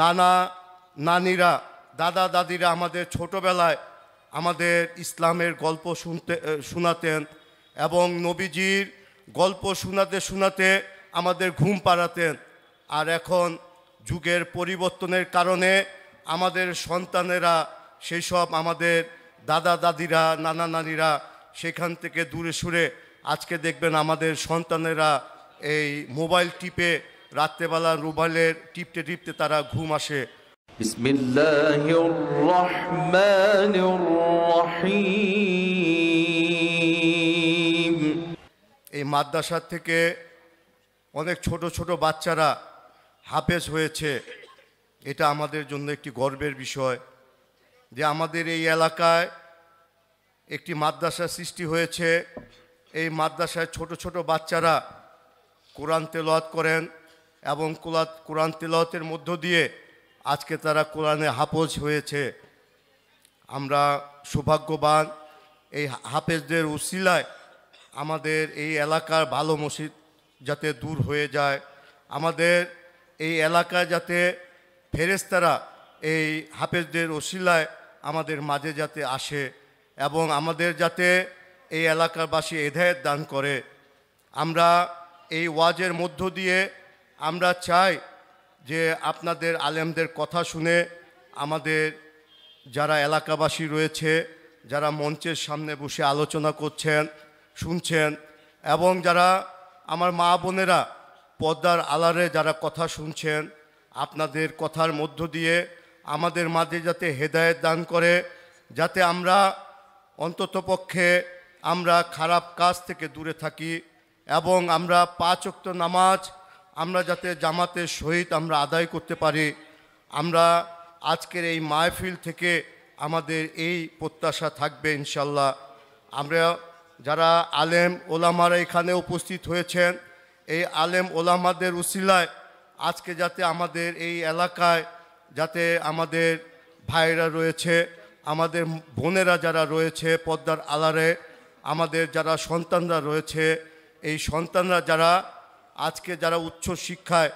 নানা নানিরা দাদা দাদিরা আমাদের ছোটোবেলায় আমাদের ইসলামের গল্প শুনতে শোনাতেন এবং নবীজির গল্প শোনাতে শোনাতে আমাদের ঘুম পাড়াতেন আর এখন যুগের পরিবর্তনের কারণে আমাদের সন্তানেরা সেই সব আমাদের দাদা দাদিরা নানা নানিরা সেখান থেকে দূরে সুরে আজকে দেখবেন আমাদের সন্তানেরা এই মোবাইল টিপে রাত্রেবেলা রুমালে টিপতে টিপতে তারা ঘুম আসে এই মাদ্রাসার থেকে অনেক ছোট ছোট বাচ্চারা হাফেজ হয়েছে এটা আমাদের জন্য একটি গর্বের বিষয় যে আমাদের এই এলাকায় একটি মাদ্রাসা সৃষ্টি হয়েছে এই মাদ্রাসায় ছোট ছোট বাচ্চারা কোরআন তেলওয়াত করেন এবং কোলা কোরআন তিলতের মধ্য দিয়ে আজকে তারা কোরআনে হাফজ হয়েছে আমরা সৌভাগ্যবান এই হাফেজদের উশিলায় আমাদের এই এলাকার ভালো মসজিদ যাতে দূর হয়ে যায় আমাদের এই এলাকায় যাতে ফেরেস্তারা এই হাফেজদের ওসিলায় আমাদের মাঝে যাতে আসে এবং আমাদের যাতে এই এলাকারবাসী এধায়ের দান করে আমরা এই ওয়াজের মধ্য দিয়ে আমরা চাই যে আপনাদের আলেমদের কথা শুনে আমাদের যারা এলাকাবাসী রয়েছে যারা মঞ্চের সামনে বসে আলোচনা করছেন শুনছেন এবং যারা আমার মা বোনেরা পদ্মার আলারে যারা কথা শুনছেন আপনাদের কথার মধ্য দিয়ে আমাদের মাঝে যাতে হেদায়ত দান করে যাতে আমরা অন্ততপক্ষে আমরা খারাপ কাজ থেকে দূরে থাকি এবং আমরা পাঁচ অক্ত নামাজ আমরা যাতে জামাতের সহিত আমরা আদায় করতে পারি আমরা আজকের এই মাহফিল থেকে আমাদের এই প্রত্যাশা থাকবে ইনশাল্লাহ আমরা যারা আলেম ওলামারা এখানে উপস্থিত হয়েছেন এই আলেম ওলামাদের উশিলায় আজকে যাতে আমাদের এই এলাকায় যাতে আমাদের ভাইরা রয়েছে আমাদের বোনেরা যারা রয়েছে পদ্মার আলারে আমাদের যারা সন্তানরা রয়েছে এই সন্তানরা যারা আজকে যারা উচ্চ শিক্ষায়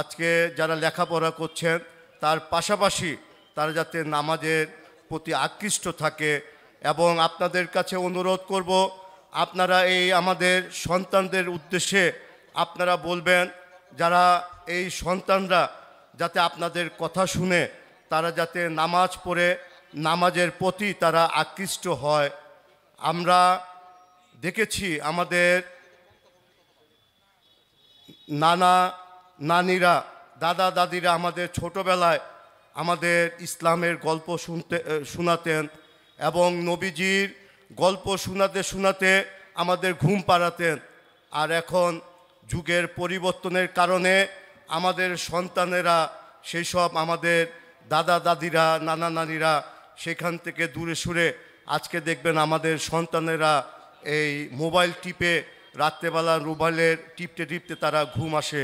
আজকে যারা লেখাপড়া করছেন তার পাশাপাশি তারা যাতে নামাজের প্রতি আকৃষ্ট থাকে এবং আপনাদের কাছে অনুরোধ করব আপনারা এই আমাদের সন্তানদের উদ্দেশ্যে আপনারা বলবেন যারা এই সন্তানরা যাতে আপনাদের কথা শুনে তারা যাতে নামাজ পড়ে নামাজের প্রতি তারা আকৃষ্ট হয় আমরা দেখেছি আমাদের নানা নানিরা দাদা দাদিরা আমাদের ছোটোবেলায় আমাদের ইসলামের গল্প শুনতে শোনাতেন এবং নবীজির গল্প শোনাতে শোনাতে আমাদের ঘুম পাড়াতেন আর এখন যুগের পরিবর্তনের কারণে আমাদের সন্তানেরা সেই সব আমাদের দাদা দাদিরা নানা নানিরা সেখান থেকে দূরে সুরে আজকে দেখবেন আমাদের সন্তানেরা এই মোবাইল টিপে রাত্রেবেলা রুমালে টিপতে টিপতে তারা ঘুম আসে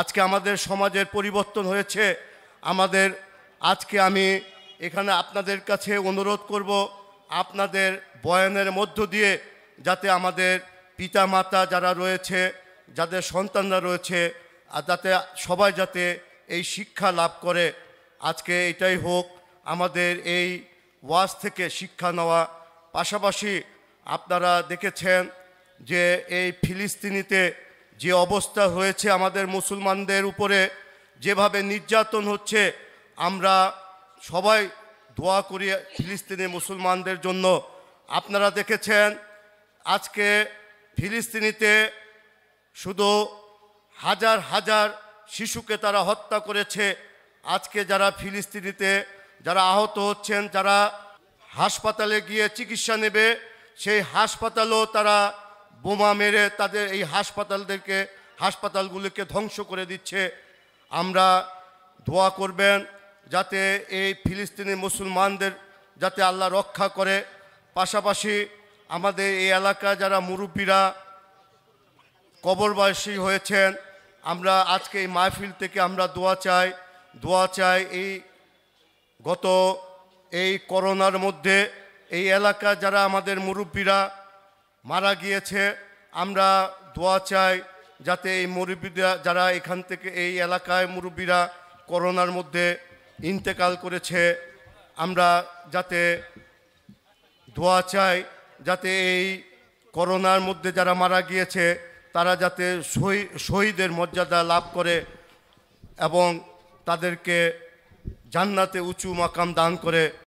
আজকে আমাদের সমাজের পরিবর্তন হয়েছে আমাদের আজকে আমি এখানে আপনাদের কাছে অনুরোধ করব আপনাদের বয়ানের মধ্য দিয়ে যাতে আমাদের পিতা মাতা যারা রয়েছে যাদের সন্তানরা রয়েছে আর যাতে সবাই যাতে এই শিক্ষা লাভ করে আজকে এটাই হোক আমাদের এই ওয়াজ থেকে শিক্ষা নেওয়া পাশাপাশি আপনারা দেখেছেন যে এই ফিলিস্তিনিতে যে অবস্থা হয়েছে আমাদের মুসলমানদের উপরে যেভাবে নির্যাতন হচ্ছে আমরা সবাই দোয়া করি ফিলিস্তিনি মুসলমানদের জন্য আপনারা দেখেছেন আজকে ফিলিস্তিনিতে শুধু হাজার হাজার শিশুকে তারা হত্যা করেছে আজকে যারা ফিলিস্তিনিতে যারা আহত হচ্ছেন যারা হাসপাতালে গিয়ে চিকিৎসা নেবে সেই হাসপাতালও তারা বোমা মেরে তাদের এই হাসপাতালদেরকে হাসপাতালগুলিকে ধ্বংস করে দিচ্ছে আমরা দোয়া করবেন যাতে এই ফিলিস্তিনি মুসলমানদের যাতে আল্লাহ রক্ষা করে পাশাপাশি আমাদের এই এলাকা যারা মুরব্বীরা কবরবাসী হয়েছেন আমরা আজকে এই মাহফিল থেকে আমরা দোয়া চাই দোয়া চাই এই গত এই করোনার মধ্যে এই এলাকা যারা আমাদের মুরব্বীরা মারা গিয়েছে আমরা দোয়া চাই যাতে এই মুরব্বীরা যারা এখান থেকে এই এলাকায় মুরব্বীরা করোনার মধ্যে ইন্তেকাল করেছে আমরা যাতে দোয়া চাই যাতে এই করোনার মধ্যে যারা মারা গিয়েছে তারা যাতে শহীদের মর্যাদা লাভ করে এবং তাদেরকে জান্নাতে উঁচু মাকাম দান করে